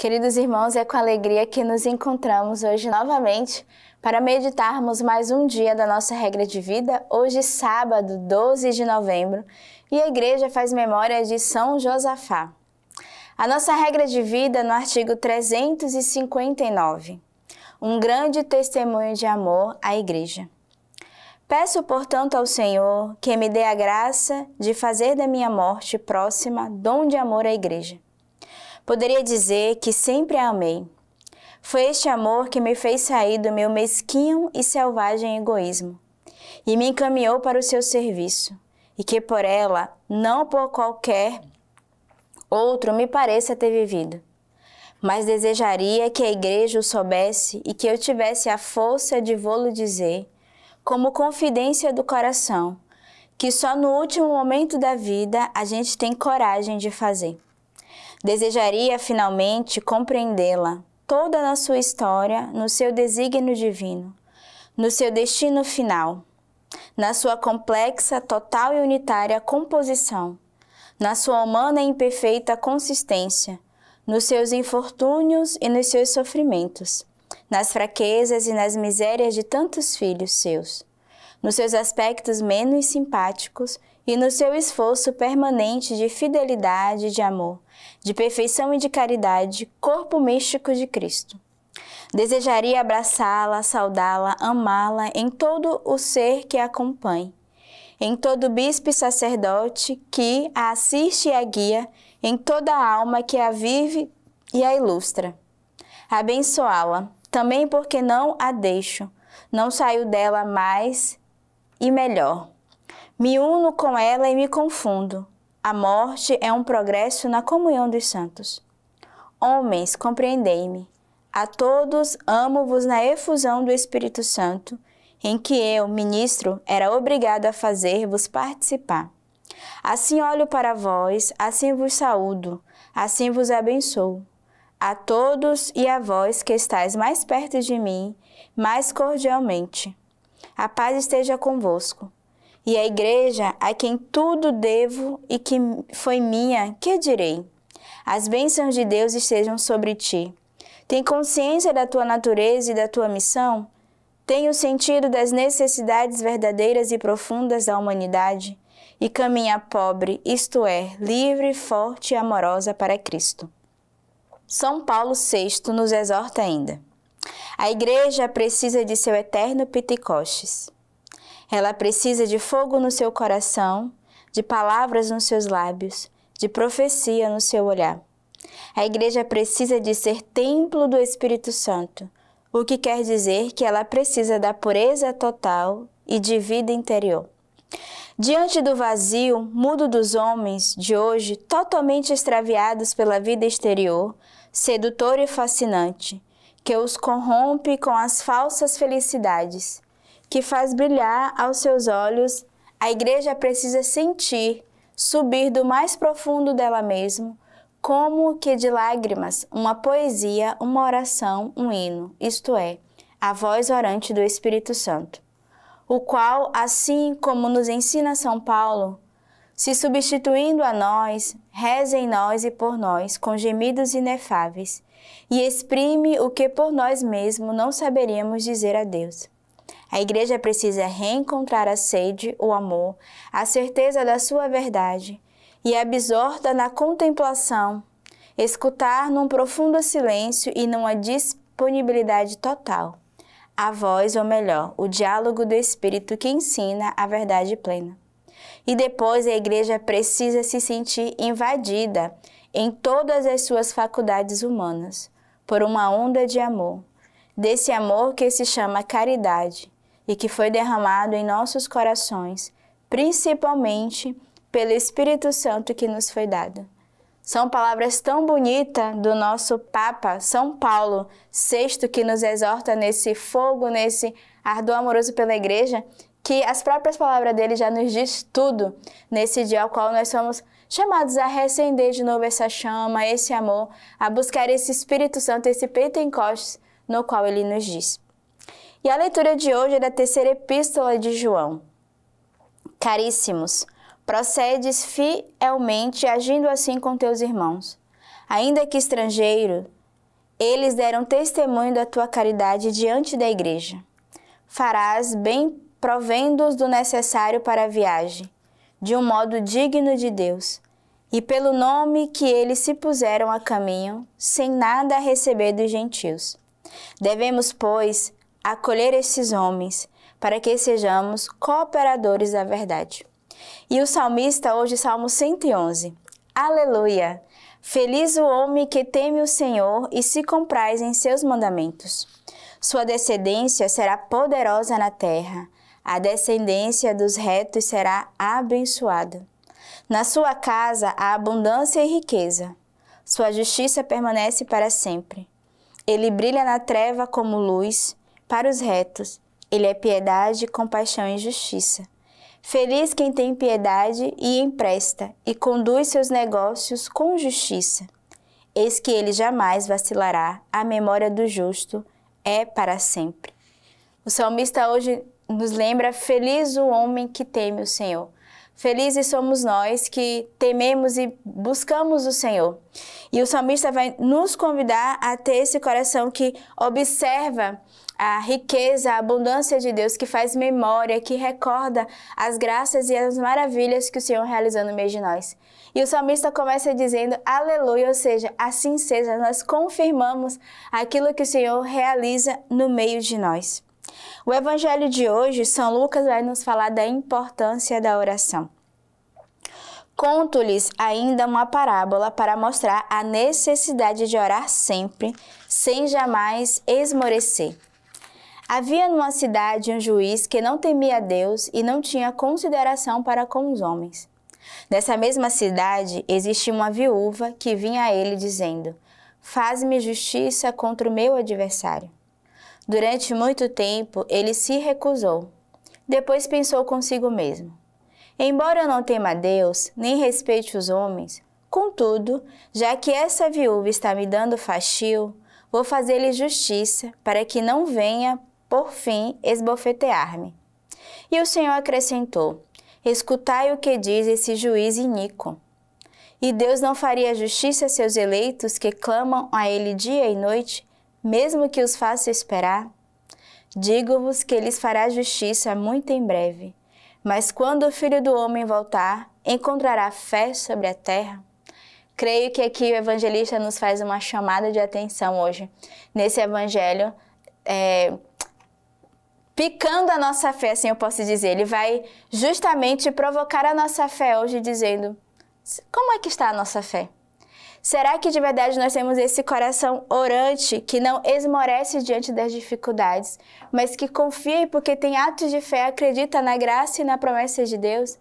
Queridos irmãos, é com alegria que nos encontramos hoje novamente para meditarmos mais um dia da nossa regra de vida, hoje sábado, 12 de novembro, e a igreja faz memória de São Josafá. A nossa regra de vida no artigo 359. Um grande testemunho de amor à igreja. Peço, portanto, ao Senhor que me dê a graça de fazer da minha morte próxima dom de amor à igreja Poderia dizer que sempre a amei. Foi este amor que me fez sair do meu mesquinho e selvagem egoísmo e me encaminhou para o seu serviço, e que por ela, não por qualquer outro, me pareça ter vivido. Mas desejaria que a igreja o soubesse e que eu tivesse a força de vô-lo dizer, como confidência do coração, que só no último momento da vida a gente tem coragem de fazer. Desejaria finalmente compreendê-la, toda na sua história, no seu desígnio divino, no seu destino final, na sua complexa, total e unitária composição, na sua humana e imperfeita consistência, nos seus infortúnios e nos seus sofrimentos, nas fraquezas e nas misérias de tantos filhos seus, nos seus aspectos menos simpáticos e no seu esforço permanente de fidelidade e de amor, de perfeição e de caridade, corpo místico de Cristo. Desejaria abraçá-la, saudá-la, amá-la em todo o ser que a acompanhe, em todo bispo e sacerdote que a assiste e a guia, em toda a alma que a vive e a ilustra. Abençoá-la, também porque não a deixo, não saio dela mais e melhor. Me uno com ela e me confundo. A morte é um progresso na comunhão dos santos. Homens, compreendei-me. A todos amo-vos na efusão do Espírito Santo, em que eu, ministro, era obrigado a fazer-vos participar. Assim olho para vós, assim vos saúdo, assim vos abençoo. A todos e a vós que estáis mais perto de mim, mais cordialmente. A paz esteja convosco. E a igreja, a quem tudo devo e que foi minha, que direi? As bênçãos de Deus estejam sobre ti. Tem consciência da tua natureza e da tua missão? Tem o sentido das necessidades verdadeiras e profundas da humanidade? E caminha pobre, isto é, livre, forte e amorosa para Cristo. São Paulo VI nos exorta ainda. A igreja precisa de seu eterno Pentecostes. Ela precisa de fogo no seu coração, de palavras nos seus lábios, de profecia no seu olhar. A igreja precisa de ser templo do Espírito Santo, o que quer dizer que ela precisa da pureza total e de vida interior. Diante do vazio, mudo dos homens de hoje, totalmente extraviados pela vida exterior, sedutor e fascinante, que os corrompe com as falsas felicidades, que faz brilhar aos seus olhos, a igreja precisa sentir, subir do mais profundo dela mesma, como que de lágrimas, uma poesia, uma oração, um hino, isto é, a voz orante do Espírito Santo, o qual, assim como nos ensina São Paulo, se substituindo a nós, reza em nós e por nós, com gemidos inefáveis, e exprime o que por nós mesmos não saberíamos dizer a Deus. A igreja precisa reencontrar a sede, o amor, a certeza da sua verdade e absorta na contemplação, escutar num profundo silêncio e numa disponibilidade total. A voz, ou melhor, o diálogo do Espírito que ensina a verdade plena. E depois a igreja precisa se sentir invadida em todas as suas faculdades humanas por uma onda de amor, desse amor que se chama caridade e que foi derramado em nossos corações, principalmente pelo Espírito Santo que nos foi dado. São palavras tão bonitas do nosso Papa São Paulo VI, que nos exorta nesse fogo, nesse ardor amoroso pela Igreja, que as próprias palavras dele já nos diz tudo nesse dia ao qual nós somos chamados a recender de novo essa chama, esse amor, a buscar esse Espírito Santo, esse Pentecostes no qual ele nos diz. E a leitura de hoje é da terceira epístola de João. Caríssimos, procedes fielmente agindo assim com teus irmãos. Ainda que estrangeiro, eles deram testemunho da tua caridade diante da igreja. Farás bem provendo-os do necessário para a viagem, de um modo digno de Deus, e pelo nome que eles se puseram a caminho, sem nada a receber dos gentios. Devemos, pois, acolher estes homens, para que sejamos cooperadores da verdade. E o salmista hoje, Salmo 111. Aleluia! Feliz o homem que teme o Senhor e se compraz em seus mandamentos. Sua descendência será poderosa na terra. A descendência dos retos será abençoada. Na sua casa há abundância e riqueza. Sua justiça permanece para sempre. Ele brilha na treva como luz para os retos, ele é piedade, compaixão e justiça. Feliz quem tem piedade e empresta, e conduz seus negócios com justiça. Eis que ele jamais vacilará, a memória do justo é para sempre. O salmista hoje nos lembra: Feliz o homem que teme o Senhor. Felizes somos nós que tememos e buscamos o Senhor. E o salmista vai nos convidar a ter esse coração que observa a riqueza, a abundância de Deus que faz memória, que recorda as graças e as maravilhas que o Senhor realizou no meio de nós. E o salmista começa dizendo aleluia, ou seja, assim seja, nós confirmamos aquilo que o Senhor realiza no meio de nós. O evangelho de hoje, São Lucas vai nos falar da importância da oração. Conto-lhes ainda uma parábola para mostrar a necessidade de orar sempre, sem jamais esmorecer. Havia numa cidade um juiz que não temia Deus e não tinha consideração para com os homens. Nessa mesma cidade existia uma viúva que vinha a ele dizendo: Faz-me justiça contra o meu adversário. Durante muito tempo ele se recusou. Depois pensou consigo mesmo: Embora eu não tema Deus, nem respeite os homens, contudo, já que essa viúva está me dando fastio, vou fazer-lhe justiça para que não venha por fim, esbofetear-me. E o Senhor acrescentou: Escutai o que diz esse juiz iníquo. E Deus não faria justiça a seus eleitos que clamam a Ele dia e noite, mesmo que os faça esperar? Digo-vos que lhes fará justiça muito em breve. Mas quando o filho do homem voltar, encontrará fé sobre a terra? Creio que aqui o evangelista nos faz uma chamada de atenção hoje. Nesse evangelho, é, picando a nossa fé, assim eu posso dizer. Ele vai justamente provocar a nossa fé hoje, dizendo: como é que está a nossa fé? Será que de verdade nós temos esse coração orante que não esmorece diante das dificuldades, mas que confia e porque tem atos de fé, acredita na graça e na promessa de Deus?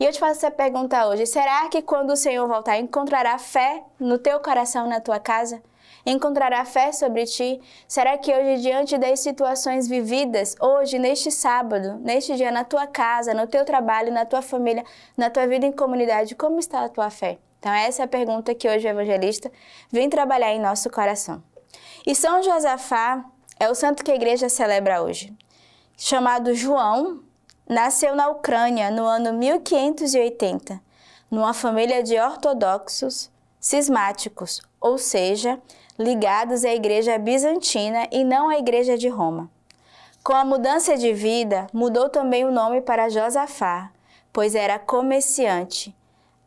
E eu te faço essa pergunta hoje: será que quando o Senhor voltar, encontrará fé no teu coração, na tua casa? Encontrará fé sobre ti? Será que hoje, diante das situações vividas, hoje, neste sábado, neste dia, na tua casa, no teu trabalho, na tua família, na tua vida em comunidade, como está a tua fé? Então, essa é a pergunta que hoje o evangelista vem trabalhar em nosso coração. E São Josafá é o santo que a igreja celebra hoje. Chamado João, nasceu na Ucrânia no ano 1580, numa família de ortodoxos cismáticos ou seja, ligados à Igreja Bizantina e não à Igreja de Roma. Com a mudança de vida, mudou também o nome para Josafá, pois era comerciante,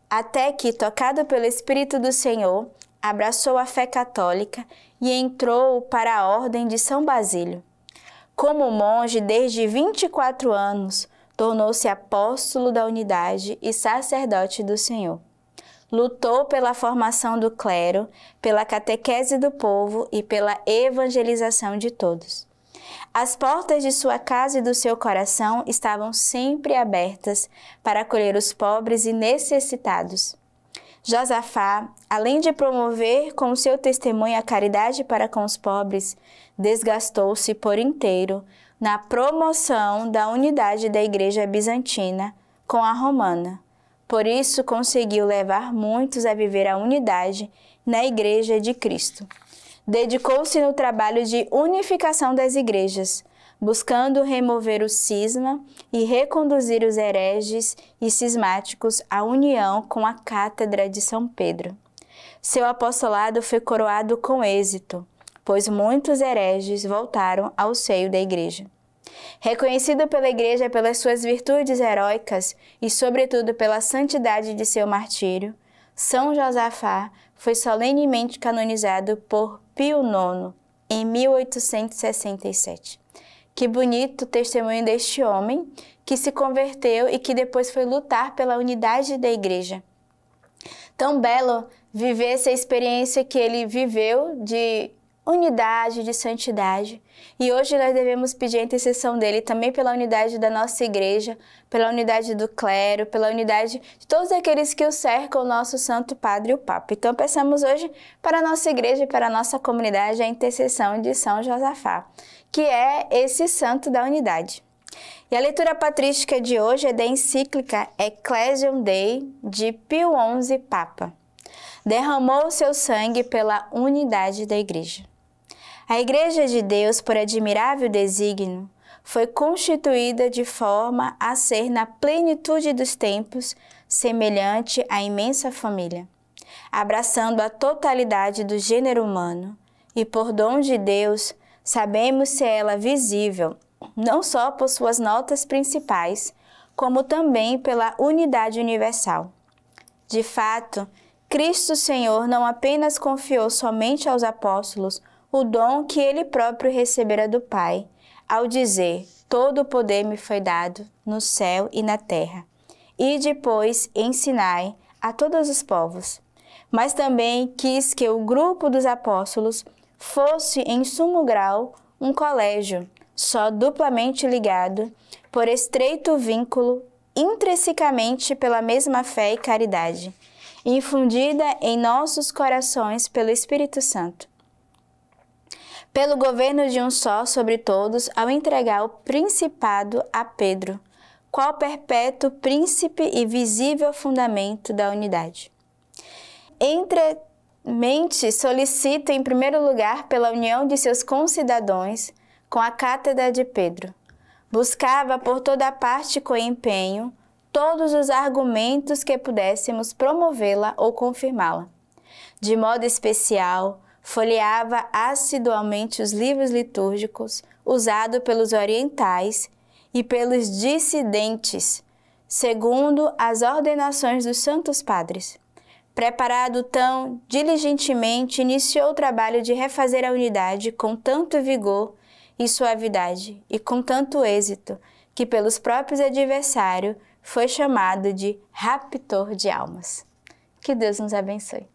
até que, tocado pelo Espírito do Senhor, abraçou a fé católica e entrou para a Ordem de São Basílio. Como monge desde 24 anos, tornou-se apóstolo da unidade e sacerdote do Senhor lutou pela formação do clero, pela catequese do povo e pela evangelização de todos. As portas de sua casa e do seu coração estavam sempre abertas para acolher os pobres e necessitados. Josafá, além de promover com seu testemunho a caridade para com os pobres, desgastou-se por inteiro na promoção da unidade da Igreja Bizantina com a romana, por isso, conseguiu levar muitos a viver a unidade na Igreja de Cristo. Dedicou-se no trabalho de unificação das igrejas, buscando remover o cisma e reconduzir os hereges e cismáticos à união com a Cátedra de São Pedro. Seu apostolado foi coroado com êxito, pois muitos hereges voltaram ao seio da igreja. Reconhecido pela Igreja pelas suas virtudes heróicas e, sobretudo, pela santidade de seu martírio, São Josafá foi solenemente canonizado por Pio IX em 1867. Que bonito testemunho deste homem que se converteu e que depois foi lutar pela unidade da igreja. Tão belo viver essa experiência que ele viveu de unidade de santidade. E hoje nós devemos pedir a intercessão dele também pela unidade da nossa igreja, pela unidade do clero, pela unidade de todos aqueles que o cercam, o nosso Santo Padre, o Papa. Então peçamos hoje para a nossa igreja e para a nossa comunidade a intercessão de São Josafá, que é esse santo da unidade. E a leitura patrística de hoje é da encíclica Ecclesiam Dei de Pio XI Papa. Derramou seu sangue pela unidade da Igreja. A Igreja de Deus, por admirável desígnio, foi constituída de forma a ser, na plenitude dos tempos, semelhante à imensa família, abraçando a totalidade do gênero humano, e por dom de Deus, sabemos se ela visível, não só por suas notas principais, como também pela unidade universal. De fato, Cristo Senhor não apenas confiou somente aos apóstolos o dom que ele próprio recebera do Pai, ao dizer: Todo o poder me foi dado no céu e na terra. E depois ensinai a todos os povos. Mas também quis que o grupo dos apóstolos fosse, em sumo grau, um colégio, só duplamente ligado, por estreito vínculo, intrinsecamente pela mesma fé e caridade, infundida em nossos corações pelo Espírito Santo pelo governo de um só sobre todos, ao entregar o principado a Pedro, qual perpétuo príncipe e visível fundamento da unidade. Entremente solicita, em primeiro lugar, pela união de seus concidadãos com a cátedra de Pedro. Buscava por toda parte com empenho todos os argumentos que pudéssemos promovê-la ou confirmá-la. De modo especial, folheava assiduamente os livros litúrgicos usados pelos orientais e pelos dissidentes, segundo as ordenações dos santos padres. Preparado tão diligentemente, iniciou o trabalho de refazer a unidade com tanto vigor e suavidade e com tanto êxito que pelos próprios adversários foi chamado de raptor de almas. Que Deus nos abençoe.